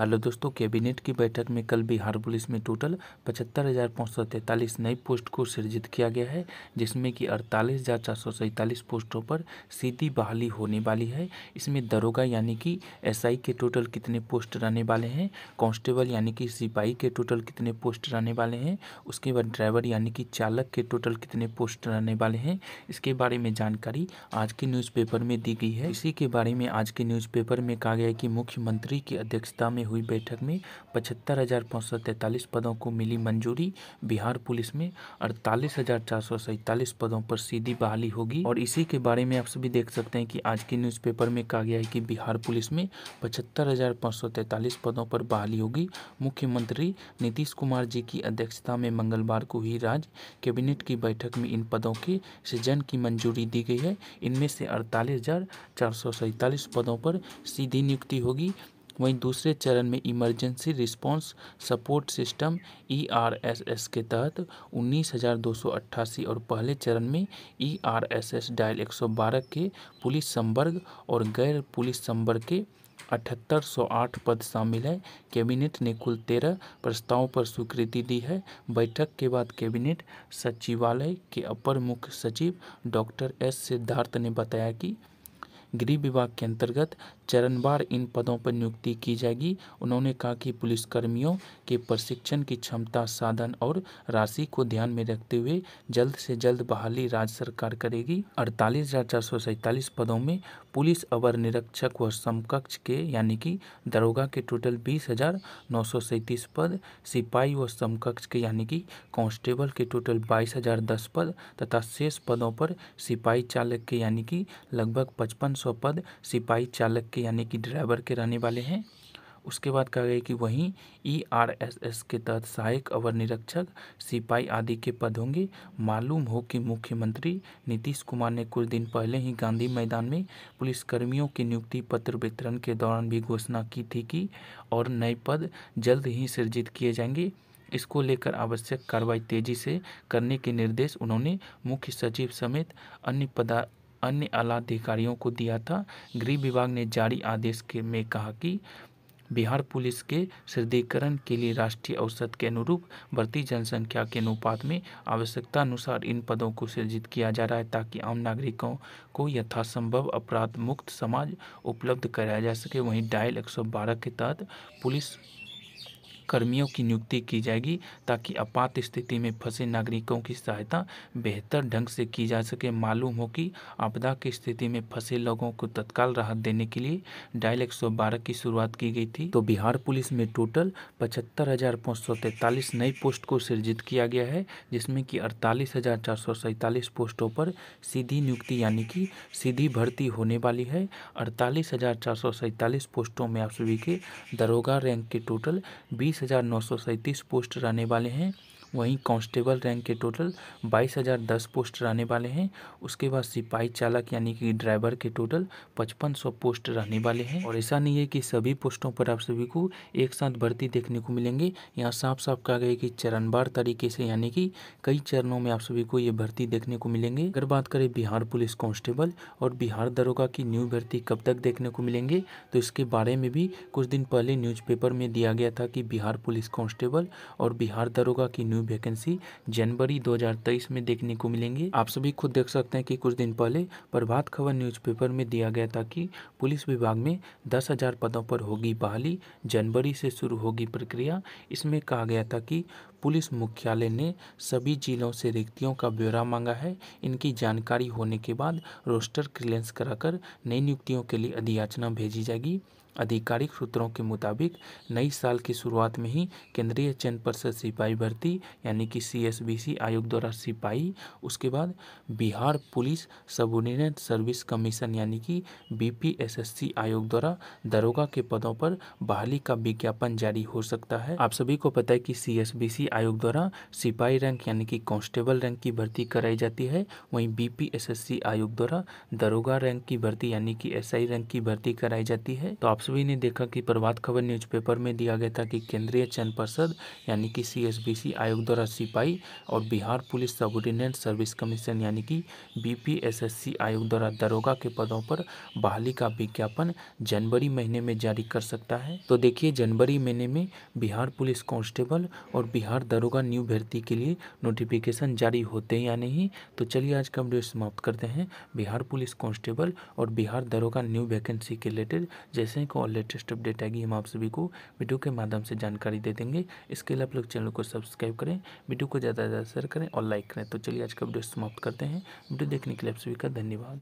hello दोस्तों cabinet की बैठक में कल बिहार पुलिस में टोटल पचहत्तर हज़ार पाँच सौ तैंतालीस नई पोस्ट को सृजित किया गया है जिसमें कि अड़तालीस हज़ार चार सौ सैंतालीस पोस्टों पर सीधी बहाली होने वाली है इसमें दरोगा यानी कि एसआई के टोटल कितने पोस्ट रहने वाले हैं कांस्टेबल यानी कि सिपाही के टोटल कितने पोस्ट रहने वाले हैं उसके बाद ड्राइवर यानी कि चालक के टोटल कितने पोस्ट रहने वाले हैं इसके बारे में जानकारी आज के न्यूज़पेपर में दी गई है इसी के बारे में आज के न्यूज़पेपर में कहा गया है कि मुख्यमंत्री की अध्यक्षता में हुई बैठक में पचहत्तर हज़ार सौ पदों को मिली मंजूरी बिहार पुलिस में अड़तालीस हज़ार चार सौ पदों पर सीधी बहाली होगी और इसी के बारे में आप सभी देख सकते हैं कि आज के न्यूज़पेपर में कहा गया है कि बिहार पुलिस में पचहत्तर हज़ार सौ पदों पर बहाली होगी मुख्यमंत्री नीतीश कुमार जी की अध्यक्षता में मंगलवार को ही राज्य कैबिनेट की बैठक में इन पदों के सृजन की मंजूरी दी गई है इनमें से अड़तालीस पदों पर सीधी नियुक्ति होगी वहीं दूसरे चरण में emergency response support system ERSS e के तहत उन्नीस और पहले चरण में ईआरएसएस e डायल 112 के पुलिस संवर्ग और गैर पुलिस संवर्ग के आठ पद शामिल है कैबिनेट ने कुल तेरह प्रस्तावों पर स्वीकृति दी है बैठक के बाद कैबिनेट सचिवालय के अपर मुख्य सचिव डॉक्टर एस सिद्धार्थ ने बताया कि गृह विभाग के अंतर्गत चरणवार इन पदों पर नियुक्ति की जाएगी उन्होंने कहा कि पुलिसकर्मियों के प्रशिक्षण की क्षमता साधन और राशि को ध्यान में रखते हुए जल्द से जल्द बहाली राज्य सरकार करेगी अड़तालीस हजार चार सौ पदों में पुलिस अवर निरीक्षक व समकक्ष के यानी कि दरोगा के टोटल बीस हजार नौ सौ सैंतीस पद सिपाही व समकक्ष के यानी कि कांस्टेबल के टोटल बाईस हजार दस पद तथा शेष पदों पर सिपाही चालक के यानी कि लगभग पचपन सौ पद सिपाही चालक के के यानी कि ड्राइवर के रहने वाले हैं उसके बाद कहा गया कि वहीं ईआरएसएस e के तहत सहायक अवर निरीक्षक सिपाही आदि के पद होंगे मालूम हो कि मुख्यमंत्री नीतीश कुमार ने कुछ दिन पहले ही गांधी मैदान में पुलिसकर्मियों के नियुक्ति पत्र वितरण के दौरान भी घोषणा की थी कि और नए पद जल्द ही सृजित किए जाएंगे इसको लेकर आवश्यक कार्रवाई तेजी से करने के निर्देश उन्होंने मुख्य सचिव समेत अन्य पदा अन्य आलाधिकारियों को दिया था गृह विभाग ने जारी आदेश के में कहा कि बिहार पुलिस के सुदृढ़ीकरण के लिए राष्ट्रीय औसत के अनुरूप बढ़ती जनसंख्या के अनुपात में आवश्यकता अनुसार इन पदों को सृजित किया जा रहा है ताकि आम नागरिकों को यथासंभव अपराध मुक्त समाज उपलब्ध कराया जा सके वहीं डायल 112 के तहत पुलिस कर्मियों की नियुक्ति की जाएगी ताकि आपात स्थिति में फंसे नागरिकों की सहायता बेहतर ढंग से की जा सके मालूम हो कि आपदा की स्थिति में फंसे लोगों को तत्काल राहत देने के लिए डायल एक की शुरुआत की गई थी तो बिहार पुलिस में टोटल पचहत्तर नई पोस्ट को सृजित किया गया है जिसमें कि अड़तालीस पोस्टों पर सीधी नियुक्ति यानी कि सीधी भर्ती होने वाली है अड़तालीस पोस्टों में आप सभी के दरोगा रैंक के टोटल बीस तेईस हज़ार नौ सौ सैंतीस पोस्ट रहने वाले हैं वहीं कांस्टेबल रैंक के टोटल बाईस हज़ार दस पोस्ट रहने वाले हैं उसके बाद सिपाही चालक यानी कि ड्राइवर के टोटल पचपन सौ पोस्ट रहने वाले हैं और ऐसा नहीं है कि सभी पोस्टों पर आप सभी को एक साथ भर्ती देखने को मिलेंगे यहाँ साफ साफ कहा गया कि चरणवार तरीके से यानी कि कई चरणों में आप सभी को ये भर्ती देखने को मिलेंगे अगर बात करें बिहार पुलिस कांस्टेबल और बिहार दरोगा की न्यू भर्ती कब तक देखने को मिलेंगे तो इसके बारे में भी कुछ दिन पहले न्यूज़पेपर में दिया गया था कि बिहार पुलिस कांस्टेबल और बिहार दरोगा की न्यू न्यू वैकेंसी जनवरी 2023 में देखने को मिलेंगे आप सभी खुद देख सकते हैं कि कुछ दिन पहले प्रभात खबर न्यूज़पेपर में दिया गया था कि पुलिस विभाग में दस हजार पदों पर होगी बहाली जनवरी से शुरू होगी प्रक्रिया इसमें कहा गया था कि पुलिस मुख्यालय ने सभी जिलों से रिक्तियों का ब्यौरा मांगा है इनकी जानकारी होने के बाद रोस्टर क्लियरेंस कराकर नई नियुक्तियों के लिए अधियाचना भेजी जाएगी आधिकारिक सूत्रों के मुताबिक नई साल की शुरुआत में ही केंद्रीय चयन परिषद सिपाही भर्ती यानी कि सी आयोग द्वारा सिपाही उसके बाद Bihar police sub service commission यानी कि बीपीएसएससी आयोग द्वारा दरोगा के पदों पर बहाली का विज्ञापन जारी हो सकता है आप सभी को पता है कि सी आयोग द्वारा सिपाही रैंक यानी कि कॉन्स्टेबल रैंक की भर्ती कराई जाती है वहीं बीपीएसएससी आयोग द्वारा दरोगा रैंक की भर्ती यानी कि एसआई रैंक की भर्ती कराई जाती है तो आप सभी ने देखा कि प्रभात खबर न्यूज़पेपर में दिया गया था कि केंद्रीय चयन पर्षद यानी कि सीएसबीसी आयोग द्वारा सिपाही और Bihar police subordinate service commission यानी कि बीपीएसएससी आयोग द्वारा दरोगा के पदों पर बहाली का विज्ञापन जनवरी महीने में जारी कर सकता है तो देखिए जनवरी महीने में बिहार पुलिस कांस्टेबल और बिहार दरोगा न्यू भर्ती के लिए नोटिफिकेशन जारी होते या नहीं तो चलिए आज का वीडियो समाप्त करते हैं बिहार पुलिस कांस्टेबल और बिहार दरोगा न्यू वैकेंसी के रिलेटेड जैसे तकनीक और लेटेस्ट अपडेट आएगी हम आप सभी को वीडियो के माध्यम से जानकारी दे देंगे इसके लिए आप लोग चैनल को सब्सक्राइब करें वीडियो को ज़्यादा से ज़्यादा शेयर करें और लाइक करें तो चलिए आज का वीडियो समाप्त करते हैं वीडियो देखने के लिए आप सभी का धन्यवाद